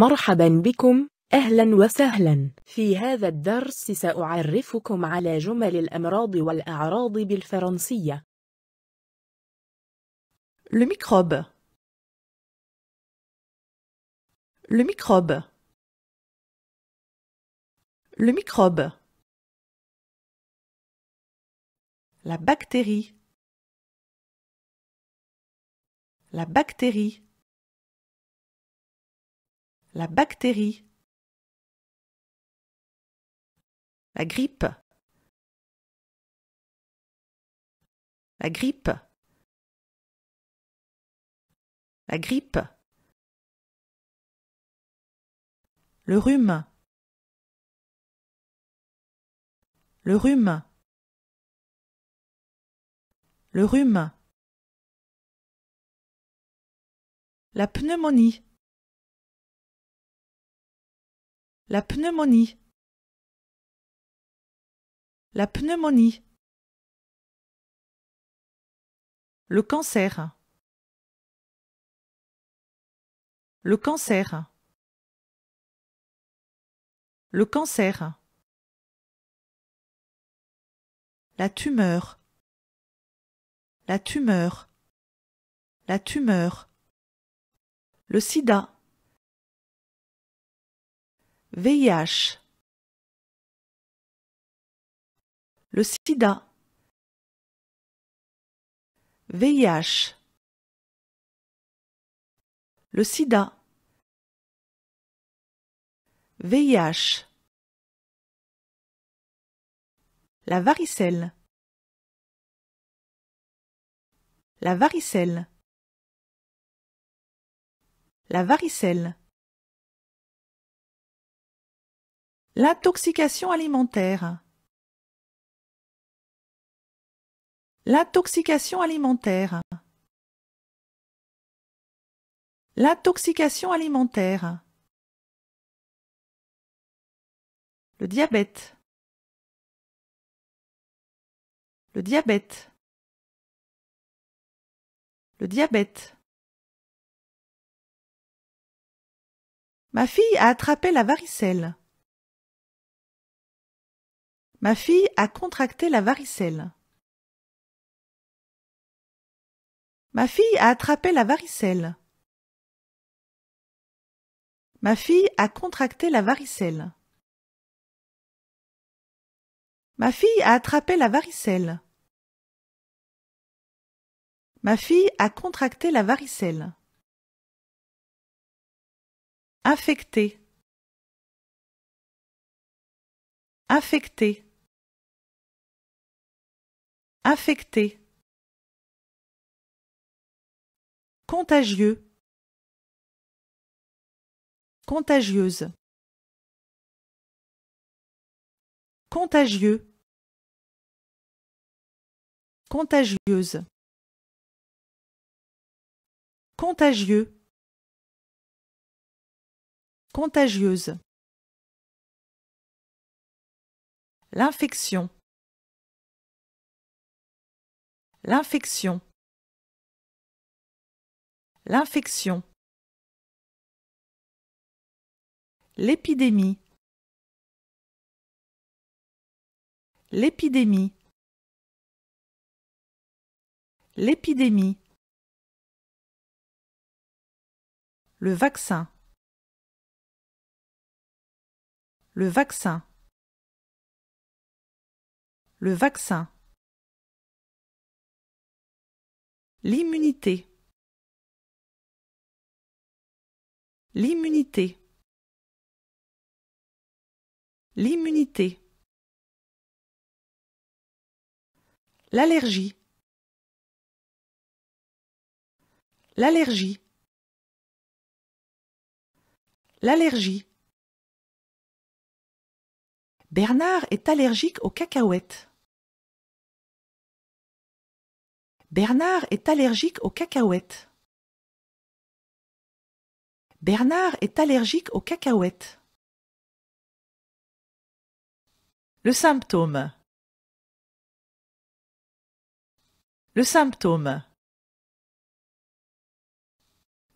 مرحبا بكم أهلا وسهلا في هذا الدرس سأعرفكم على جمل الأمراض والأعراض بالفرنسية الميكروب الميكروب الميكروب microbe Le microbe La bactérie La bactérie la bactérie, la grippe, la grippe, la grippe, le rhume, le rhume, le rhume, la pneumonie, La pneumonie. La pneumonie. Le cancer. Le cancer. Le cancer. La tumeur. La tumeur. La tumeur. Le sida. VIH le sida VIH le sida VIH la varicelle la varicelle la varicelle L'intoxication alimentaire. L'intoxication alimentaire. L'intoxication alimentaire. Le diabète. Le diabète. Le diabète. Ma fille a attrapé la varicelle. Ma fille a contracté la varicelle. Ma fille a attrapé la varicelle. Ma fille a contracté la varicelle. Ma fille a attrapé la varicelle. Ma fille a contracté la varicelle. Infecté. Infecté. Infecté. Contagieux. Contagieuse. Contagieux. Contagieuse. Contagieux. Contagieuse. L'infection. L'infection. L'infection. L'épidémie. L'épidémie. L'épidémie. Le vaccin. Le vaccin. Le vaccin. L'immunité. L'immunité. L'immunité. L'allergie. L'allergie. L'allergie. Bernard est allergique aux cacahuètes. Bernard est allergique aux cacahuètes. Bernard est allergique aux cacahuètes. Le symptôme. Le symptôme.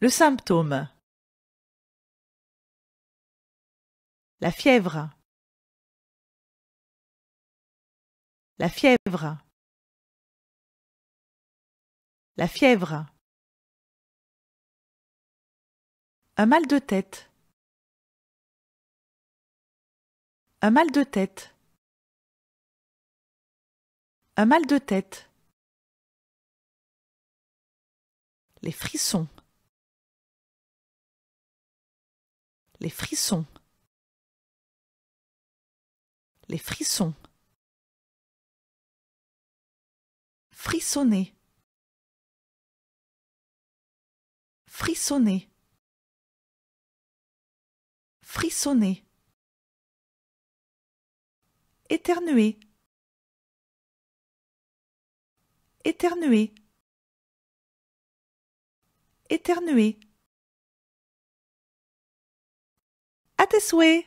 Le symptôme. La fièvre. La fièvre. La fièvre. Un mal de tête. Un mal de tête. Un mal de tête. Les frissons. Les frissons. Les frissons. Frissonner. frissonner frissonner éternuer éternuer éternuer à tes souhaits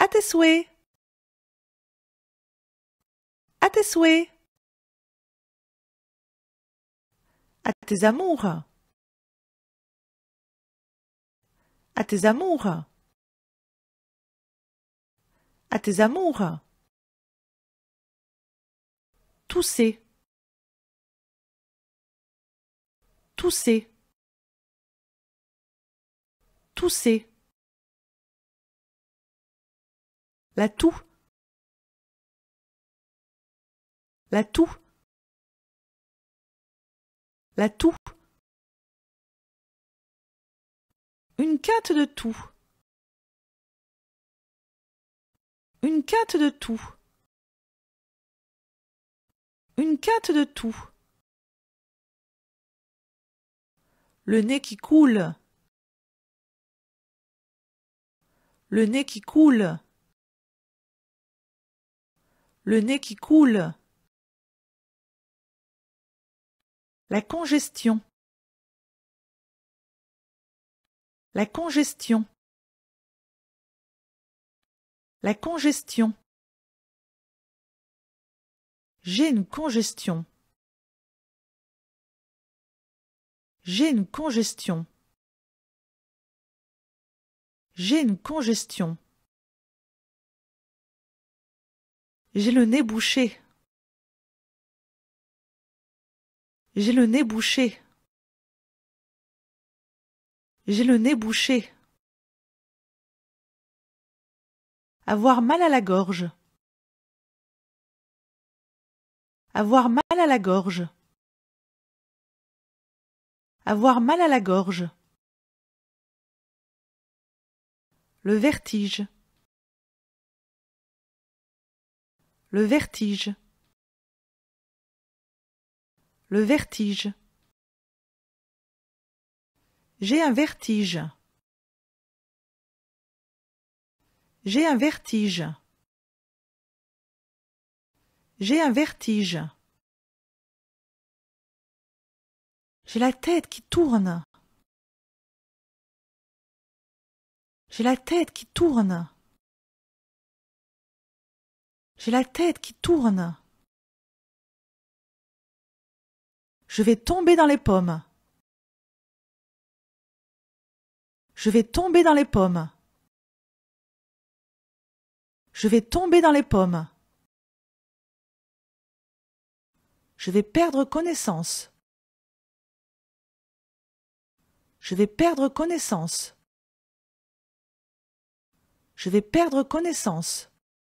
à tes souhaits à tes souhaits à tes amours. À tes amours. À tes amours. Tousser. Tousser. Tousser. La toux. La toux. La toux. Une quinte de toux. Une quinte de toux. Une quête de toux. Le nez qui coule. Le nez qui coule. Le nez qui coule. La congestion. La congestion. La congestion. J'ai une congestion. J'ai une congestion. J'ai une congestion. J'ai le nez bouché. J'ai le nez bouché. J'ai le nez bouché. Avoir mal à la gorge. Avoir mal à la gorge. Avoir mal à la gorge. Le vertige. Le vertige. Le vertige. J'ai un vertige. J'ai un vertige. J'ai un vertige. J'ai la tête qui tourne. J'ai la tête qui tourne. J'ai la tête qui tourne. Je vais tomber dans les pommes. Je vais tomber dans les pommes. Je vais tomber dans les pommes. Je vais perdre connaissance. Je vais perdre connaissance. Je vais perdre connaissance.